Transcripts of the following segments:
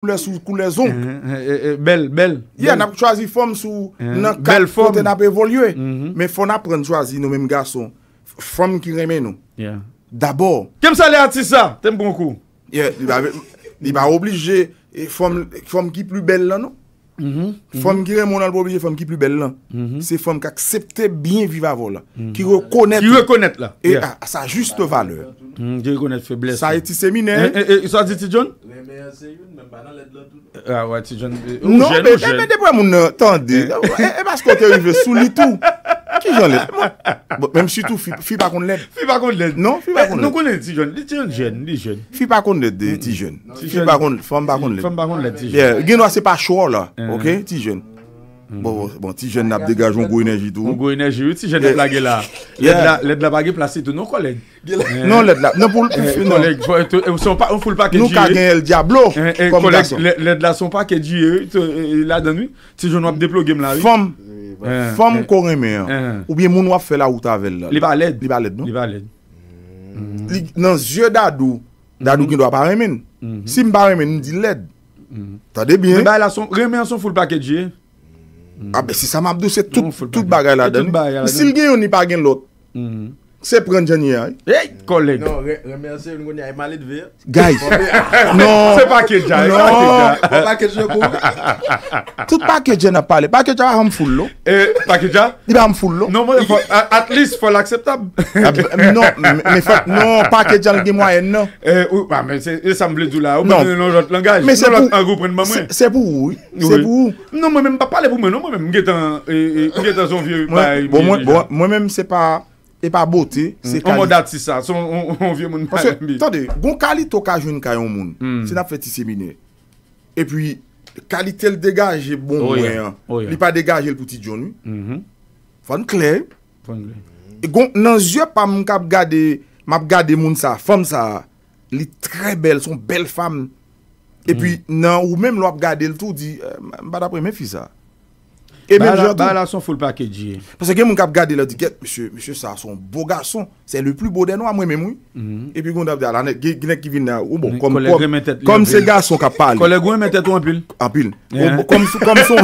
Koule sou koule zonk Bel, bel Ya, nap chwazi fom sou Bel fom Mwen fwona pren chwazi nou menm gason Fom ki reme nou Dabor Kem sa le ati sa? Tem bonkou Ya, li ba oblije eh, Fom ki plu bel nan nou Mhm. Mhm. Femme ki re mon albobije Femme ki plu bel lan Se femme ki aksepte Bien viva vol Ki rekonet Ki rekonet la Sa juste vale Je mhm, rekonet febles Sa eti semi ne E sa diti John E me se yon Me banal ah eti la Ouè ti John Non be E me debouè moun Tande E baskote yon Sou ni tou Ti jen let Mèm sütou fi pa kond let Fi pa kond let Non Fi pa kond let ti jen Li ti jen jen Fi pa kond let eh, ti jen mm-hmm. Fi pa kond let Fem pa kond let Fem pa kond let ti jen Genwa se pa chou or la mm-hmm. Ok ti jen mm-hmm. Bon ti jen nap degaj On go inè jitou On go inè jitou Ti jen ap la gela Led la bagè plase To nou koleg Non led eh. non, la Nou pou l'pouf Koleg Ou son pa Ou foul pa ke djiye Nou kage eh. el diablo Koleg led la son pa ke djiye La danou Ti jen wap deplogem la Fem Fom kon reme an Ou bien moun wap fe la ou ta vel la Li ba led Li ba led no Li ba led Nan zye dadou Dadou gen do aparemen Si mbaremen ni di led mm-hmm. Ta debyen Mba la reme an son full pakedje A ah, be si sa mabdo se tout bagay la den Si l gen yon ni pagyen lot Mba Se pren jan yoy. Hey! Koleg. Non, remyanser yon yoy ni a yon malit vey. Guys. Se paket jan. Non. Se paket jan. Se paket jan a pale. Paket jan a ham ful lo. E, paket jan? Ibe ham ful lo. Non, mwen fote. At least fote lakseptab. Ah, non, mwen fote. Non, paket jan di mwayen non. E, ou, ah, mwen se, esamble dou la. Ou pwene lon jote langaj. Non, mwen se, an goupren mwaman. Se pou ou? Se pou ou? Non, mwen mwen pa pale pou mwen non mwen mwen. Mwen m E pa bote, se kali... On mou dati sa, son on vie moun panenbi. Tande, gon kali toka joun kaya moun, se nap feti seminer. E pi, kali tel degaje bon mwen, li pa degaje l pouti joun. Fon kle. E gon nan zye pa moun kap gade, map gade moun sa, fom sa, li tre bel, son bel fam. E pi nan ou menm lop gade l tou di, bad euh, apre me fi sa. Ba mm-hmm. la oh, bon, son ful pa ke djiye. Pase gen moun kap gade la di, Monsie, monsie sa son bo gason, se le plu bo den nou a mwen mwen mwen, epi kon da vde alane, gen ek kivine ou bon, kon se gason kap pale. Kole gwen mette tou apil? Apil. Kon sou, kon sou.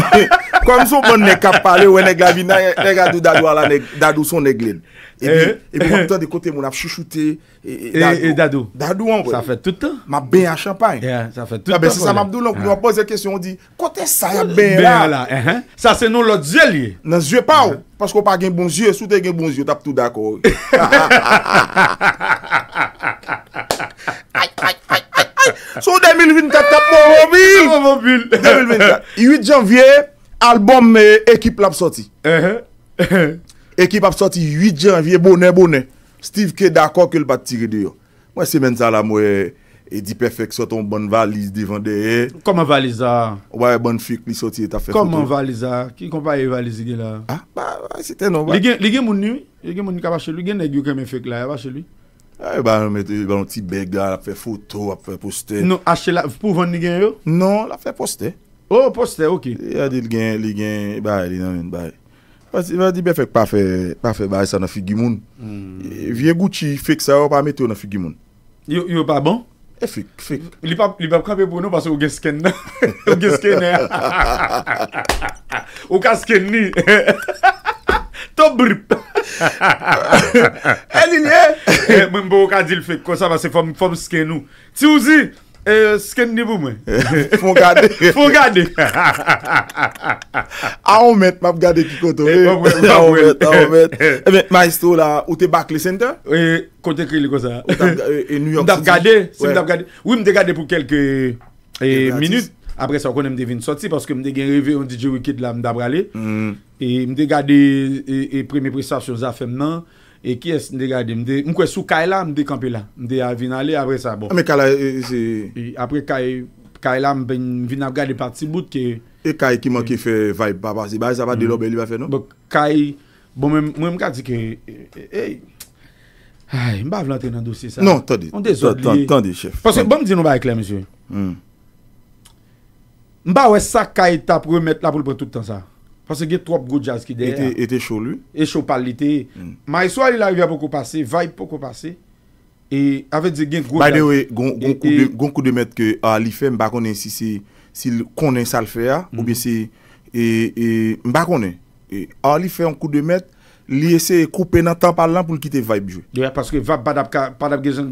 Kwa yon son moun ne kap pale, wè ne gavine, ne gavine dadou ala, dadou son neglen. E bi, e bi kon ton de kote moun ap chuchute, e dadou. Dadou an wè. Sa fè toutan. Ma ah, ben a champagne. Ya, sa fè toutan. Sa bè si sa mabdou lò, koun yon ap pose kèsyon, yon di, kote sa yon ben la? Sa se nou lò djel ye. Nan djel pa ou, paskou pa gen bon djel, soute gen bon djel, tap touta kò. Ay, ay, ay, ay, sou devil vin tap tap moun vopil. Moun v Album ekip l ap soti. Ehe. Uh-huh. Ekip ap soti 8 jan viye bonen bonen. Steve K d'akon ke l pa tiride yo. Mwen se men zala mwen edi pe fek soton bon valiz divande. Koman valiz a? Ouwa e bon fek li soti e ta fek foto. Koman valiz a? Ki kompa e valiz i gen la? Ha? Ba, ba, se ten non, anwa. Li gen mouni? Li gen mouni ka pa chelou? Gen negyo ke men fek la? Ya pa chelou? A, e ba, men te yon ti bega, la fek foto, la fek poste. Non, la fek poste? Oh, postè, ok. Ya di l gen, l gen, baye, l gen, baye. Basi, basi di be fèk pa fè, pa fè baye sa na figi moun. Hmm. Viye gouti, fèk sa yo, pa metè yo na figi moun. Yo, yo pa bon? E fèk, fèk. Li pap, li pap kapè bono basi ou gen skenè. Ou gen skenè. Ou ka skenè ni. To brp. E di l ye. E mwen bo ou ka di l fèk konsa basi fòm skenè nou. Ti ou zi? E, sken Nibou mwen Fon gade Fon gade A omet m ap gade ki koto e, e? A omet A omet Maestro la Ou te bak le center Ou te kri le kosa Ou te kri le kosa Ou te kri le kosa Ou te gade Ou te gade Ou te gade pou kelke Minute Apre sa konen m te vin soti Paske m te gen revi On DJ Wicked la M te brale mm. E m te gade E premi prestasyon Zafemman E m te gade E kyes nde gade mde, mkwe sou kay la mde kampe la, mde a vin ale apre sa bo. A ah, me kalay, e, e se... E, apre kay, kay la mbe vin ap gade pati bout ke... E kay ki man ki fe vaip papasi, ba e sa va di mm. lobe li va fe nou? Bok, kay, bon mwen mkwa di ke, e, e, e ay, mba vlante nan dosye sa. Non, tondi, tondi, tondi, chef. Pasè, bon mdi nou ba ekle, msye. Hmm. Mba wè sa kay tap remet la poulpe tout tan sa. Fase gen trop go jaz ki der. E te chou lu. E chou pal li te. Ma yiswa li la yu ya poko pase, vaip poko pase, e ave di gen go jaz. By the way, gon kou de met ke li fe mba konen si si, si konen sa l fe ya, bobe si, e mba konen. E a li fe yon kou de met, li ese koupe nan tan palan pou li kite vaip jo. Dewe, paske vape badap gejen.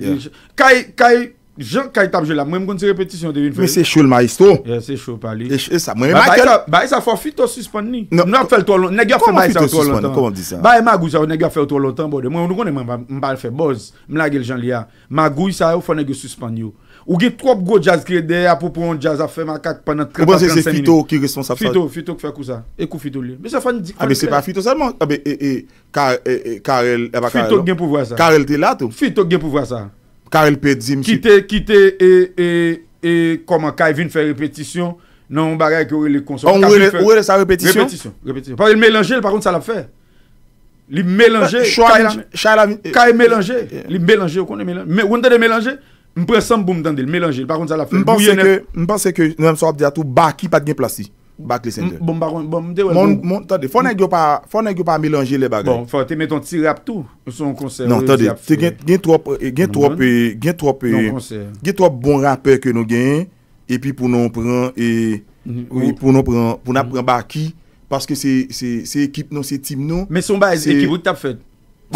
Kaye, kaye, Jean Caritapje la, mwen mwen kon se repetisyon te vin fe. Mwen se chou l maisto. Ya se chou pali. Ba e sa fwa fito suspand ni. Mwen ap fel to lontan. Nè gya fel to lontan. Koman dit sa? Ba e magou sa fwa nè gya fel to lontan. Bon, mwen mwen kon ne mwen mba l fe. Boz, mwen lage l jan li ya. Magou sa fwa nè gya suspand yo. Ou gen trop go jazz krede, apopon, jazz afem akak panan 35-35 minit. Oboz e se fito ki responsab sa? Fito, fito ki fe akou sa. E kou fito li. Mwen se fwa ni dik fwa n Kite e Koman kaje vin fè repetisyon Nan ou barèk ou e le konson Ou e sa repetisyon Pari melange, pari ou sa la fè Li melange Kaje melange Li melange Mpren san boum dande, li melange Mpense ke Bakipa djen plasi Bak lè sèntèl. Bon baron, bon mdè wè. Mon, bon. tade, fò nè gyo pa, fò nè gyo pa mélanger lè bagè. Bon, fò, te met ton ti rap tou, son konser. Non, euh, tade, te gen trope, gen trope, euh, gen non. trope, euh, gen trope non, bon raper ke nou gen, epi pou nou pran, mm-hmm. pou nou pran, pou nou pran baki, paske se ekip nou, se tim nou. Mè son ba ekivout tap fèd.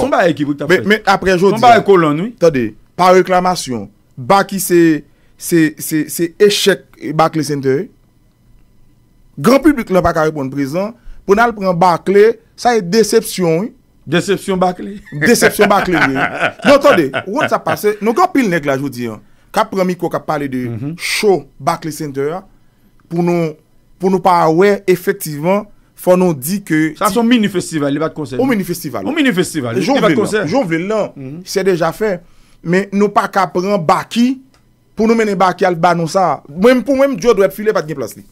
Son ba ekivout tap fèd. Mè apre joun di. Son ba ekoulan, oui. Tade, pa reklamasyon, baki se, se, se, se, echèk bak lè sèntèl, Gran publik lan pa kare pon prezant, pou nan al pren bakle, sa e decepsyon. Decepsyon bakle? Decepsyon bakle, ye. Mwen non, tonde, wot sa pase, nou ka pil neg la joudi, ka premi kwa ka pale de mhm. show bakle center, pou nou, pou nou pa awe, efektivman, fon nou di ke... Sa son mini festival, li bat konser. O mini festival. O mini festival, li bat konser. Joun vil lan, se deja fe, men nou pa ka pren baki, pou nou mene baki al banon sa, mwen pou mwen, jodweb file pat gen plas li.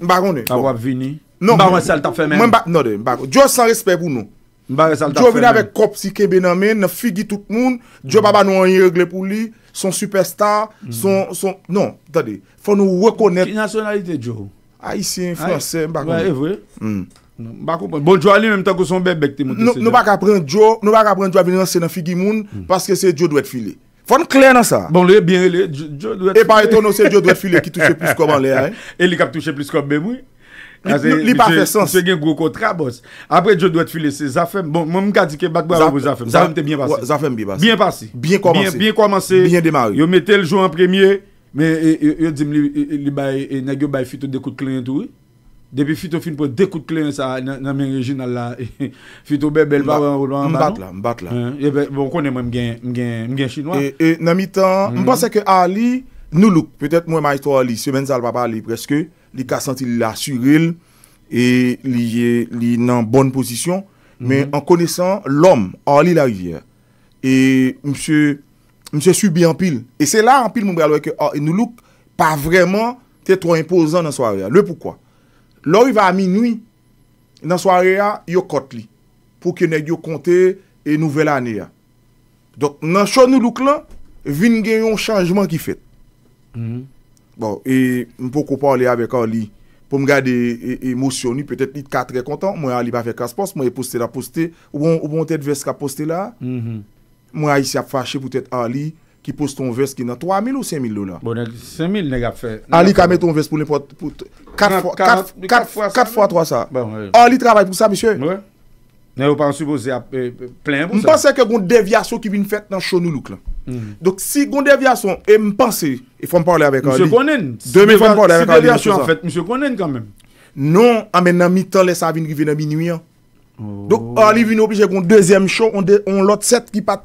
Mba konnen? Mba wap vini? Non, mba wè salta fèmen? Mba wè salta fèmen? Mba wè salta fèmen? Mba wè salta fèmen? Djo san respè pou nou? Mba wè salta fèmen? Djo vini avè kop si kebe nan men, nan figi tout moun, djo mm. baba nou an ye règle pou li, son superstar, mm. son... Non, tade, fò nou wè konnet... Ki nasyonalite Djo? Aisyen, fransè, mba konnen? Mm. Non, mba evwè? Mba kompon. Bon, djo alè mèm tan ko son bèbèk te moun te sèdè. Nou bak apren Djo, nou bak apren Djo Fon klè nan sa. Bon, le, bien, le. E pari ton osè, diyo dwe t'file ki touche plus kom an le. E li kap touche plus kom bemou. Li pa fè sens. Se gen gwo kotra, boss. Apre diyo dwe t'file se zafèm. Bon, mwen mka dike bakbwa wè wè wè wè zafèm. Zafèm te bien pasi. Zafèm bi basi. Bien pasi. Bien komansi. Bien komansi. Bien demari. Yo mette l'jou en premier. Men yo dim li nage yon bay fitou de kout klè yon tou yon. Depi fito fin pou dekout klen sa nanmen rejinal la. Fito bel bel ba wè anvolo anvolo anvolo. Mbat la, mbat la. Bon konen mwen mgen chinois. E, e nanmi tan, mpase mhm. ke Ali, nou luk, petet mwen ma histo Ali, semen zal papa Ali preske, li kasanti li la suril, e li nan bon posisyon, mhm. men an konesan lom, Ali Larivière. E mse subi anpil. E se la anpil mwen bre alweke, ah, nou luk, pa vreman te tro impozan nan so ariya. Le poukwa? Loi va mi noui, nan sware ya, yo kote li. Pou kene yo konte e nouvel ane ya. Donk nan chon nou luk lan, vin gen yon chanjman ki fet. Mm-hmm. Bon, e mpou ko pale ya beka li. Pou m gade e, e, emosyon li, petet li ka tre kontan. Mwen ya li ba vek as pos, mwen ya e poste la poste. Ou bon, bon tete veska poste la. Mm-hmm. Mwen ya isi ap fache pou tete a li. Ki pose ton ves ki nan 3.000 ou 5.000 lona. Bo nan 5.000 neg ap fè. Ali ka mè ton ves pou lè pou 4 x 3.000. Ali trabè pou sa, msye? Mwen. Mwen yon pan supo se ap plèn pou sa. Mwen panse ke goun devyasyon ki vin fèt nan chonoulouk la. Mhm. Dok si goun devyasyon e mpanse, e fòm pòlè avèk Ali. Mse konen. Deme fòm pòlè avèk Ali. Si devyasyon fèt, mse konen kanmèm. Non, amen ah, nan mi tan lè sa vin, ki vin nan mi nouyan. Oh. Dok Ali vin objè goun deuxième chon, on lot 7 ki pat,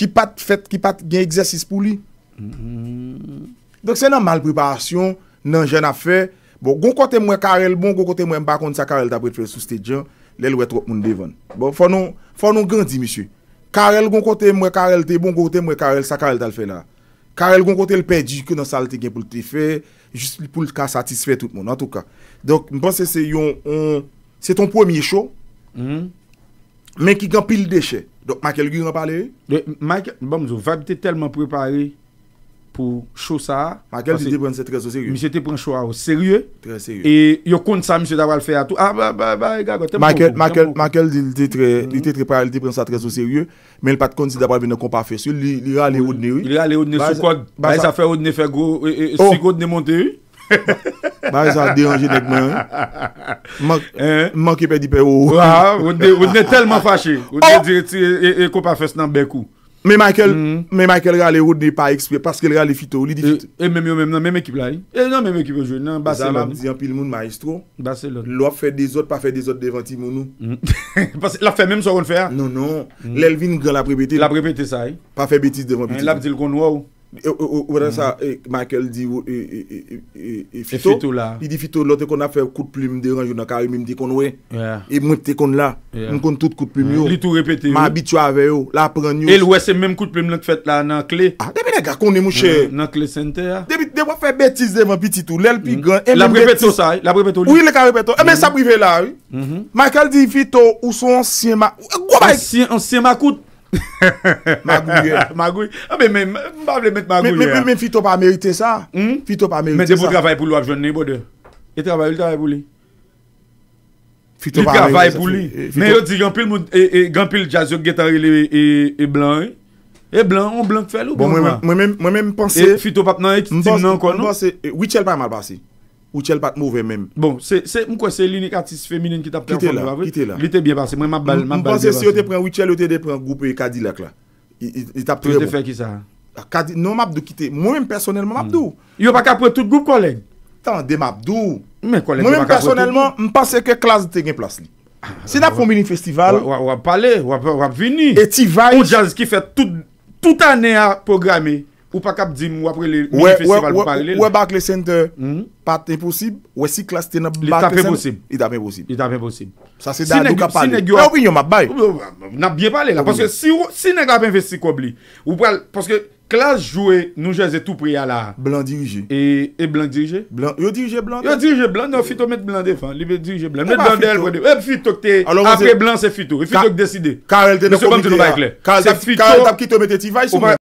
ki pat fèt, ki pat gen egzèsis pou li. Mm-hmm. Dok se nan malpreparasyon, nan jen a fè, bon, gon kote mwen karel bon, gon kote mwen mbakon sa karel da bret fè sou stèdjan, lèl wè tròp moun devan. Bon, fonon, fonon gen di, misye. Karel gon kote mwen karel te, bon kote mwen karel sa karel dal fè nan. Karel gon kote l pè di, ki nan salte gen pou l te fè, jist pou l ka satisfè tout moun, an tou ka. Dok, mwen pense se yon, se ton pwemye chò, mm-hmm. men ki gen pil dechè. Donk Mikel gwi rap pale yi? Mikel, bom zo, va ap te telman prepare pou show sa Mikel di di pren se trez o serye Mise te pren show a ou, serye E yo kont sa, Mise Daval fe a tou Mikel, Mikel, Mikel li te tre pre, mm-hmm. li te pren sa trez o serye Men l pat kont si Daval vi ne kom pa fe Li a le ou dne yi Si kou dne monte yi Ha ha ha Ba e zan deranje nek men. Mank e pe di pe ou. Ou de, ou de telman fache. Ou de oh! dire ti, e ko e, pa fes nan be kou. Me Michael, hmm. me Michael re ale ou de pa ekspre. Paske le re ale fitou. Li di jit. E, e menm yo menm nan, menm ekip la e. E nan menm ekip yo jwe nan. Baselan. Diyan pil moun maestro. Baselan. Lop fè de zot pa fè de zot devanti moun ou. Paske lop fè mèm sou kon fè a. Hmm. Non, non. Hmm. Lelvin gwa la prebete. La prebete sa e. Pa fè betis devanti. Lop dil kon wou ou. Michael di Fito Lote kon a fe kout plim de ranjou na kary e Mwen te kon la Mwen kon tout kout plim yo Mwen abitwa ave yo El e wese mwen kout plim lant fèt la nan kle ah, Nan kle sente ya Debo fè betis de mwen piti tou mhm. e La brebeto sa Emen sa bwive mhm. la mhm. Michael di Fito On sien ma kout Magouye Men fin to pa merite sa Men devou gravay pou lwap jounnen y bode Y trabay pou li Fit gravay pou li Men yo di jan pil moun E gampil jazz yok getan rile E blan, on blan fè lou Mwen men mpense Fit to pa pnan, ek tim nan kon Ou chèl pat mouvè mèm. Bon, mwen kwen se lini artist féminin ki tapte an fondou avè. Ki te la, ki te la. Li te bie basè, mwen map bal, map bal. Mwen panse si yo te pren, ou chèl yo te depren, goupè yi e Kadilak la. Yi tapte yi bon. Yi te fè ki sa. Ah, non map dou ki te. Mwen mèm personèlman map hmm. dou. Yon pa kapwè tout goup koleg. Tan, de map dou. Mwen mèm personèlman, mwen panse ke klas te gen plas li. Ah, se na promeni festival. Wap pale, wap vini. Eti vay. Ou jazz ki fè tout anè a progr Ou pa kap dim ou apre le mini festival pou pale. Ou e bak le center, hmm? pat e posib, ou e si klas te nap bak le center. Li tap e posib. Li tap e posib. Li tap e posib. Sa se dal nou ka pale. Si negyo ap... E ou inyo map bay? Nap bien pale la. Si negyo ap investi kobli, ou pral... Poske klas jowe nou jaze tout pri ala. Blan dirije. E blan dirije? Yo dirije blan. Yo dirije blan, nou fito met blan defan. Li vet dirije blan. Met blan defan. E fito kte... Apre blan se eh, fito. E fito kde side. Karel te ne komite. Mese bom